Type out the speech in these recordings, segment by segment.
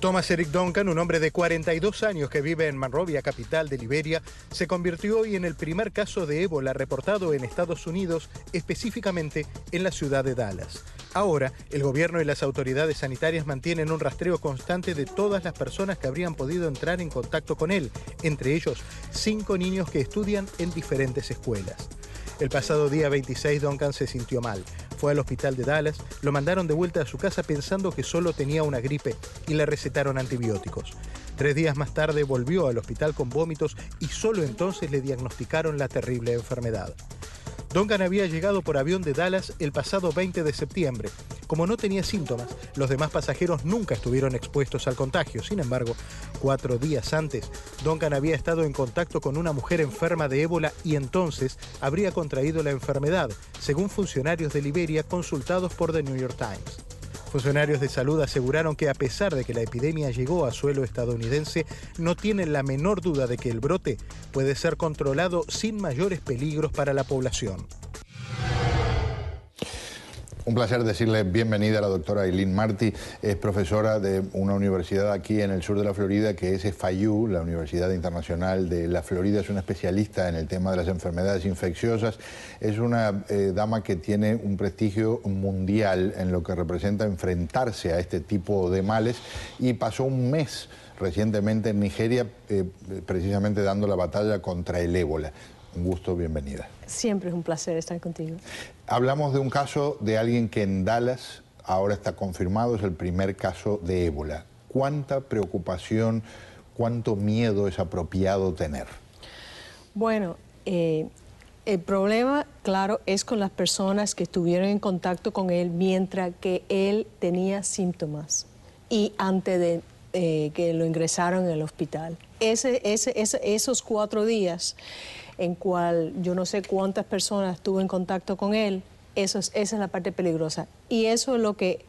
Thomas Eric Duncan, un hombre de 42 años que vive en Manrovia, capital de Liberia, se convirtió hoy en el primer caso de ébola reportado en Estados Unidos, específicamente en la ciudad de Dallas. Ahora, el gobierno y las autoridades sanitarias mantienen un rastreo constante de todas las personas que habrían podido entrar en contacto con él, entre ellos cinco niños que estudian en diferentes escuelas. El pasado día 26 Duncan se sintió mal. Fue al hospital de Dallas, lo mandaron de vuelta a su casa pensando que solo tenía una gripe y le recetaron antibióticos. Tres días más tarde volvió al hospital con vómitos y solo entonces le diagnosticaron la terrible enfermedad. Duncan había llegado por avión de Dallas el pasado 20 de septiembre como no tenía síntomas, los demás pasajeros nunca estuvieron expuestos al contagio. Sin embargo, cuatro días antes, Duncan había estado en contacto con una mujer enferma de ébola y entonces habría contraído la enfermedad, según funcionarios de Liberia consultados por The New York Times. Funcionarios de salud aseguraron que a pesar de que la epidemia llegó a suelo estadounidense, no tienen la menor duda de que el brote puede ser controlado sin mayores peligros para la población. Un placer decirle bienvenida a la doctora Eileen Marty. es profesora de una universidad aquí en el sur de la Florida que es FIU, la Universidad Internacional de la Florida, es una especialista en el tema de las enfermedades infecciosas, es una eh, dama que tiene un prestigio mundial en lo que representa enfrentarse a este tipo de males y pasó un mes recientemente en Nigeria eh, precisamente dando la batalla contra el ébola. Un gusto, bienvenida. Siempre es un placer estar contigo. Hablamos de un caso de alguien que en Dallas ahora está confirmado, es el primer caso de ébola. ¿Cuánta preocupación, cuánto miedo es apropiado tener? Bueno, eh, el problema, claro, es con las personas que estuvieron en contacto con él mientras que él tenía síntomas y antes de eh, que lo ingresaron en el hospital. esos cuatro días en cual yo no sé cuántas personas tuvo en contacto con él, eso es, esa es la parte peligrosa. Y eso es lo que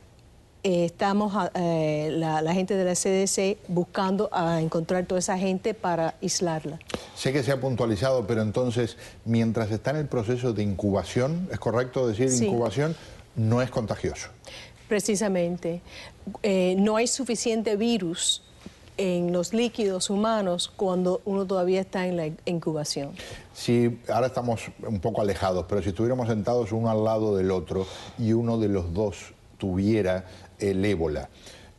eh, estamos, ah, eh, la, gente de la CDC, buscando a encontrar toda esa gente para aislarla. Sé que se ha puntualizado, pero entonces, mientras está en el proceso de incubación, ¿es correcto decir incubación? No es contagioso. Precisamente. Eh, no hay suficiente virus en los líquidos humanos cuando uno todavía está en la incubación. Sí, ahora estamos un poco alejados, pero si estuviéramos sentados uno al lado del otro y uno de los dos tuviera el ébola,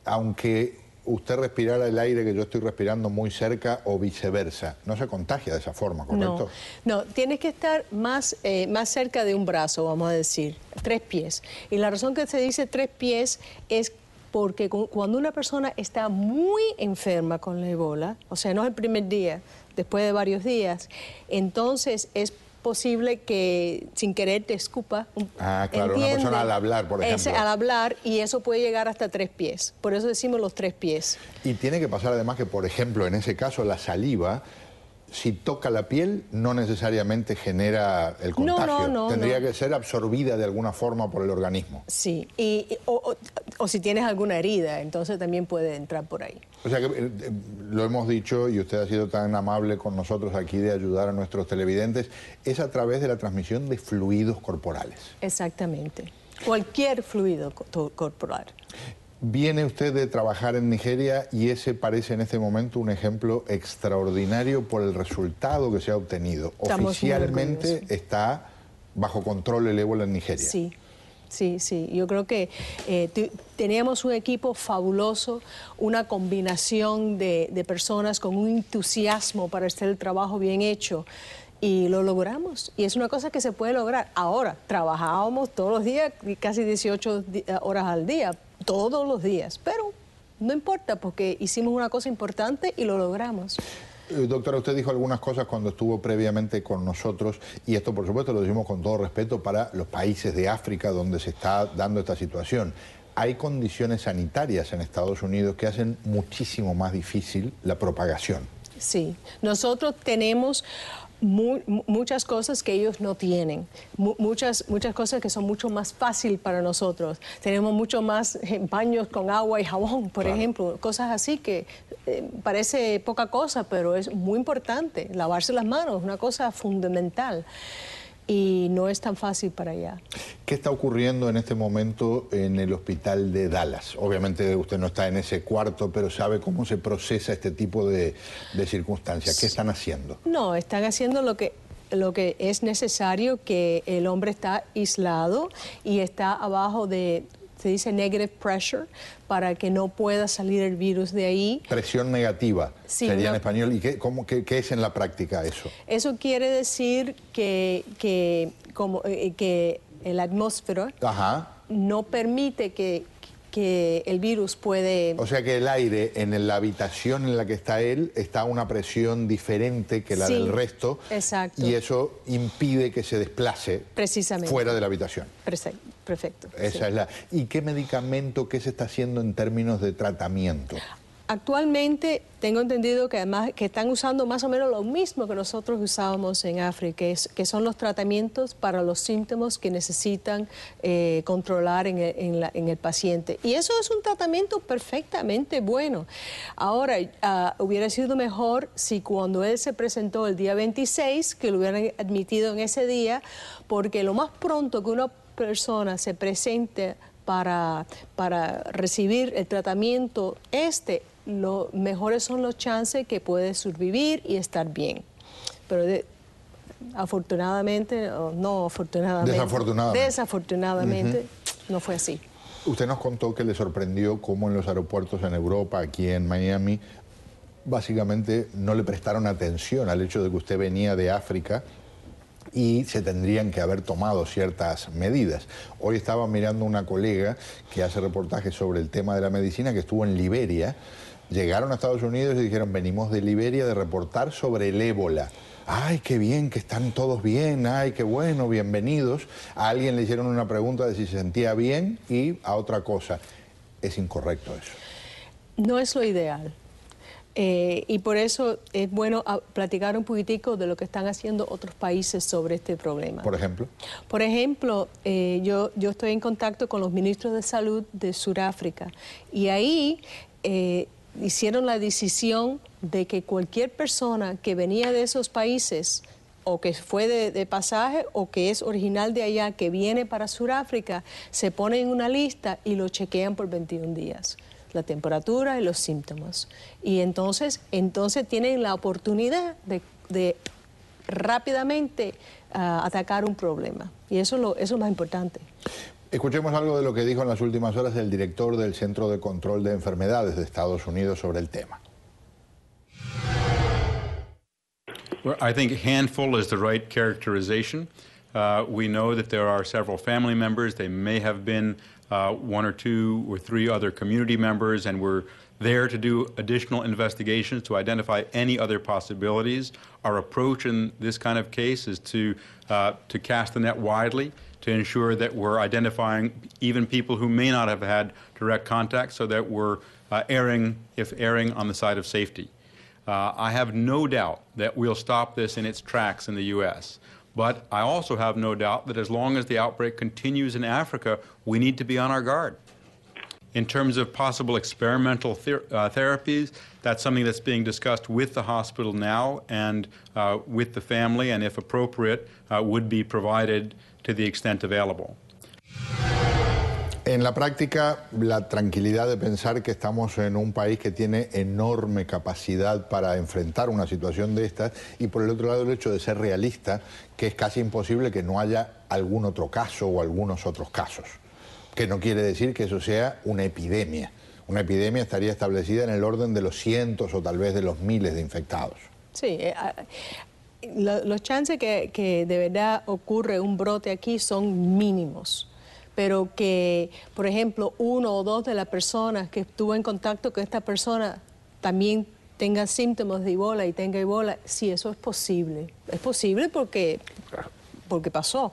aunque usted respirara el aire que yo estoy respirando muy cerca o viceversa. No se contagia de esa forma, ¿correcto? No, no tienes que estar más, eh, más cerca de un brazo, vamos a decir, tres pies. Y la razón que se dice tres pies es porque cuando una persona está muy enferma con la ebola, o sea, no es el primer día, después de varios días, entonces es posible que sin querer te escupa. Ah, claro, una persona al hablar, por ejemplo. al hablar y eso puede llegar hasta tres pies. Por eso decimos los tres pies. Y tiene que pasar además que, por ejemplo, en ese caso, la saliva si toca la piel, no necesariamente genera el contagio. No, no, no, Tendría que ser absorbida de alguna forma por el organismo. Sí, y, o, si tienes alguna herida, entonces también puede entrar por ahí. O sea que eh, eh, lo hemos dicho y usted ha sido tan amable con nosotros aquí de ayudar a nuestros televidentes, es a través de la transmisión de fluidos corporales. Exactamente. Cualquier fluido corporal. Viene usted de trabajar en Nigeria y ese parece en este momento un ejemplo extraordinario por el resultado que se ha obtenido. Oficialmente está bajo control el ébola en Nigeria. Sí. Sí, sí, yo creo que eh, teníamos un equipo fabuloso, una combinación de, de personas con un entusiasmo para hacer el trabajo bien hecho y lo logramos. Y es una cosa que se puede lograr. Ahora, trabajábamos todos los días, casi 18 eh, horas al día, todos los días, pero no importa porque hicimos una cosa importante y lo logramos. Eh, doctora, usted dijo algunas cosas cuando estuvo previamente con nosotros y esto por supuesto lo decimos con todo respeto para los países de África donde se está dando esta situación. Hay condiciones sanitarias en Estados Unidos que hacen muchísimo más difícil la propagación. Sí, nosotros tenemos muchas cosas que ellos no tienen, muchas, muchas cosas que son mucho más fácil para nosotros. Tenemos mucho más eh, baños con agua y jabón, por ejemplo, cosas así que eh, parece poca cosa, pero es muy importante. Lavarse las manos, una cosa fundamental y no es tan fácil para allá. ¿Qué está ocurriendo en este momento en el hospital de Dallas? Obviamente usted no está en ese cuarto, pero sabe cómo se procesa este tipo de, circunstancias. ¿Qué están haciendo? No, están haciendo lo que lo que es necesario que el hombre está aislado y está abajo de se dice negative pressure, para que no pueda salir el virus de ahí. Presión negativa sería en español. ¿Y qué, cómo, es en la práctica eso? Eso quiere decir que, que, como, eh, que la atmósfera no permite que el virus puede... O sea que el aire en la habitación en la que está él está a una presión diferente que la del resto. Y eso impide que se desplace Precisamente. fuera de la habitación. Perfecto. Esa es la... ¿Y qué medicamento, qué se está haciendo en términos de tratamiento? Actualmente tengo entendido que además que están usando más o menos lo mismo que nosotros usábamos en África, que, son los tratamientos para los síntomas que necesitan eh, controlar en el, paciente. Y eso es un tratamiento perfectamente bueno. Ahora, ah, hubiera sido mejor si cuando él se presentó el día 26, que lo hubieran admitido en ese día, porque lo más pronto que una persona se presente para, para recibir el tratamiento este lo mejores son los chances que puede sobrevivir y estar bien. Pero afortunadamente, no afortunadamente, desafortunadamente, no fue así. Usted nos contó que le sorprendió cómo en los aeropuertos en Europa, aquí en Miami, básicamente no le prestaron atención al hecho de que usted venía de África y se tendrían que haber tomado ciertas medidas. Hoy estaba mirando una colega que hace reportajes sobre el tema de la medicina que estuvo en Liberia llegaron a Estados Unidos y dijeron, venimos de Liberia de reportar sobre el ébola. Ay, qué bien, que están todos bien, ay, qué bueno, bienvenidos. A alguien le hicieron una pregunta de si se sentía bien y a otra cosa. Es incorrecto eso. No es lo ideal. Eh, y por eso es bueno ah, platicar un poquitico de lo que están haciendo otros países sobre este problema. Por ejemplo. Por ejemplo, eh, yo, yo estoy en contacto con los ministros de salud de Sudáfrica y ahí eh, hicieron la decisión de que cualquier persona que venía de esos países o que fue de, pasaje o que es original de allá, que viene para Sudáfrica, se pone en una lista y lo chequean por 21 días, la temperatura y los síntomas. Y entonces, entonces tienen la oportunidad de, rápidamente ah, atacar un problema. Y eso, eso es lo más importante. Escuchemos algo de lo que dijo en las últimas horas el director del Centro de Control de Enfermedades de Estados Unidos sobre el tema. I think handful is the right characterization. Uh, we know that there are several family members. They may have been uh, one or two or three other community members, and we're there to do additional investigations to identify any other possibilities. Our approach in this kind of case is to, uh, to cast the net widely to ensure that we're identifying even people who may not have had direct contact so that we're uh, erring, if erring, on the side of safety. Uh, I have no doubt that we'll stop this in its tracks in the U.S. But I also have no doubt that as long as the outbreak continues in Africa, we need to be on our guard. In terms of possible experimental ther uh, therapies, that's something that's being discussed with the hospital now and uh, with the family, and if appropriate, uh, would be provided to the extent available. En la práctica, la tranquilidad de pensar que estamos en un país que tiene enorme capacidad para enfrentar una situación de estas y por el otro lado el hecho de ser realista, que es casi imposible que no haya algún otro caso o algunos otros casos que no quiere decir que eso sea una epidemia. Una epidemia estaría establecida en el orden de los cientos o tal vez de los miles de infectados. Sí, eh, ah, los chances que, de verdad ocurre un brote aquí son mínimos pero que, por ejemplo, uno o dos de las personas que estuvo en contacto con esta persona también tenga síntomas de Ebola y tenga Ebola, sí, eso es posible. Es posible porque porque pasó.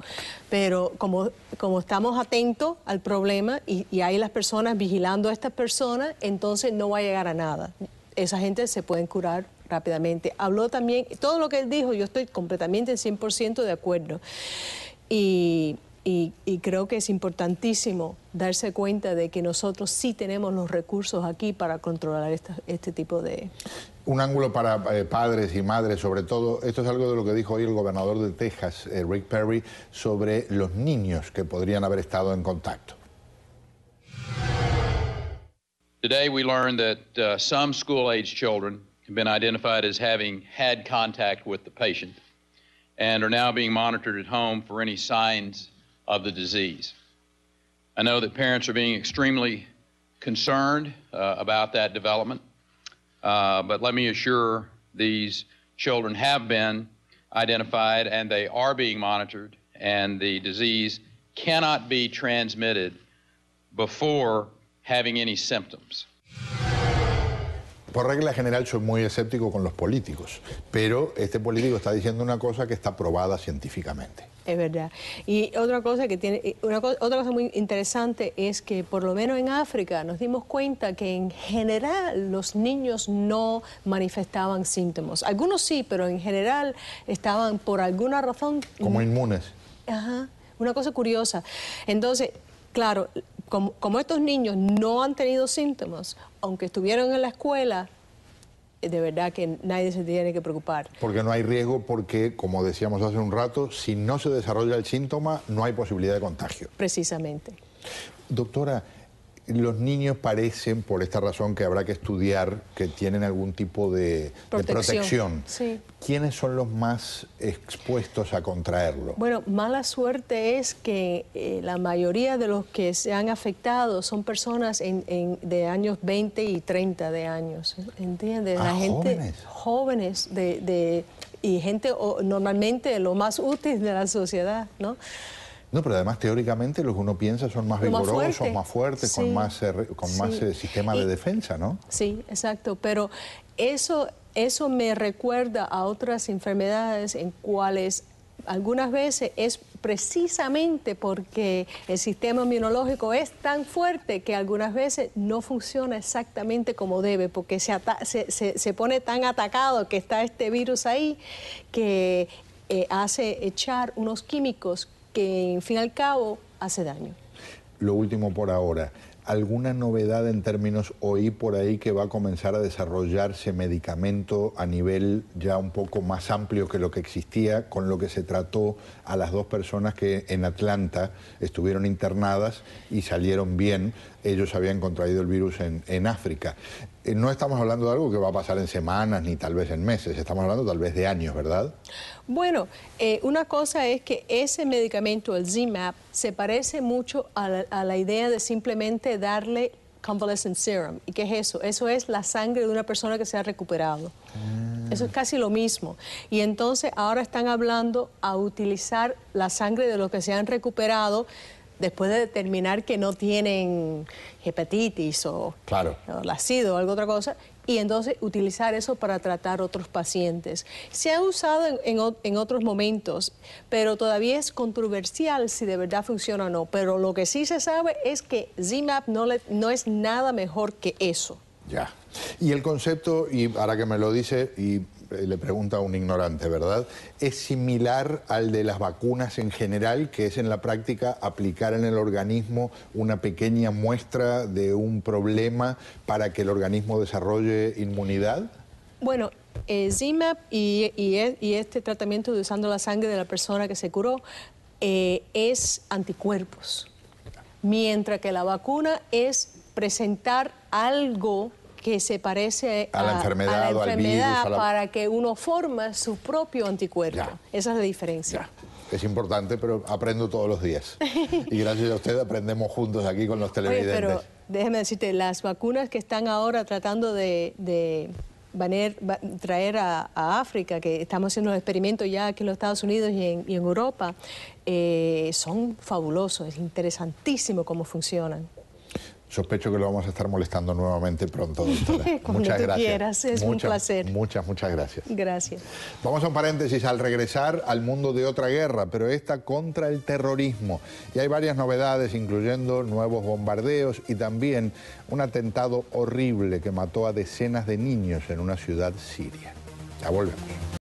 Pero como, como estamos atentos al problema y, hay las personas vigilando a estas personas, entonces no va a llegar a nada. Esa gente se pueden curar rápidamente. Habló también, todo lo que él dijo, yo estoy completamente en 100% de acuerdo. Y, creo que es importantísimo darse cuenta de que nosotros sí tenemos los recursos aquí para controlar este tipo de, un ángulo para eh, padres y madres, sobre todo. Esto es algo de lo que dijo hoy el gobernador de Texas, eh, Rick Perry, sobre los niños que podrían haber estado en contacto. Today we learned that uh, some school age children have been identified as having had contact with the patient and are now being monitored at home for any signs of the disease. I know that parents are being extremely concerned uh, about that development. Uh, but let me assure these children have been identified and they are being monitored, and the disease cannot be transmitted before having any symptoms. Por regla general soy muy escéptico con los políticos, pero este político está diciendo una cosa que está probada científicamente. Es verdad. Y otra cosa que tiene, eh, una otra cosa muy interesante es que por lo menos en África nos dimos cuenta que en general los niños no manifestaban síntomas. Algunos sí, pero en general estaban por alguna razón como mm, inmunes. Ajá. Una cosa curiosa. Entonces, claro, como estos niños no han tenido síntomas, aunque estuvieron en la escuela, de verdad que nadie se tiene que preocupar. Porque no hay riesgo porque, como decíamos hace un rato, si no se desarrolla el síntoma, no hay posibilidad de contagio. Precisamente. Doctora, los niños parecen, por esta razón que habrá que estudiar, que tienen algún tipo de protección. ¿Quiénes son los más expuestos a contraerlo? Bueno, mala suerte es que eh, la mayoría de los que se han afectado son personas de años 20 y 30 de años, ¿entiendes? la ah, gente, jóvenes. Jóvenes de, y gente normalmente lo más útil de la sociedad, ¿no? No, pero además teóricamente lo que uno piensa son más vigorosos, más son más fuertes, con más, con más eh, sistema de defensa, ¿no? Sí, exacto, pero eso, eso me recuerda a otras enfermedades en cuales algunas veces es precisamente porque el sistema inmunológico es tan fuerte que algunas veces no funciona exactamente como debe, porque se, se, pone tan atacado que está este virus ahí que eh, hace echar unos químicos que, en fin y al cabo, hace daño. Lo último por ahora. ¿Alguna novedad en términos oí por ahí que va a comenzar a desarrollarse medicamento a nivel ya un poco más amplio que lo que existía, con lo que se trató a las dos personas que en Atlanta estuvieron internadas y salieron bien? Ellos habían contraído el virus en, en África. Eh, no estamos hablando de algo que va a pasar en semanas ni tal vez en meses, estamos hablando tal vez de años, ¿verdad? Bueno, eh, una cosa es que ese medicamento, el ZMAP, se parece mucho a la, idea de simplemente darle convalescent serum. ¿Y qué es eso? Eso es la sangre de una persona que se ha recuperado. Ah. Eso es casi lo mismo. Y entonces ahora están hablando a utilizar la sangre de los que se han recuperado después de determinar que no tienen hepatitis o, claro. o algo alguna otra cosa, y entonces utilizar eso para tratar otros pacientes. Se ha usado en, otros momentos, pero todavía es controversial si de verdad funciona o no. Pero lo que sí se sabe es que ZMAP no, le, no es nada mejor que eso. Ya. Y el concepto, y ahora que me lo dice, y eh, le pregunta a un ignorante, ¿verdad? Es similar al de las vacunas en general, que es en la práctica aplicar en el organismo una pequeña muestra de un problema para que el organismo desarrolle inmunidad. Bueno, eh, zimap e, y, este tratamiento de usando la sangre de la persona que se curó eh, es anticuerpos, mientras que la vacuna es presentar algo que se parece a, la enfermedad, o al virus, para que uno forma su propio anticuerpo. Esa es la diferencia. Es importante, pero aprendo todos los días. Y gracias a usted aprendemos juntos aquí con los televidentes. pero déjeme decirte, las vacunas que están ahora tratando de, traer a, África, que estamos haciendo los experimentos ya aquí en los Estados Unidos y en, Europa, eh, son fabulosos, es interesantísimo cómo funcionan. Sospecho que lo vamos a estar molestando nuevamente pronto, doctora. muchas gracias. Quieras, es un placer. Muchas, muchas gracias. Gracias. Vamos a un paréntesis al regresar al mundo de otra guerra, pero esta contra el terrorismo. Y hay varias novedades, incluyendo nuevos bombardeos y también un atentado horrible que mató a decenas de niños en una ciudad siria. Ya volvemos.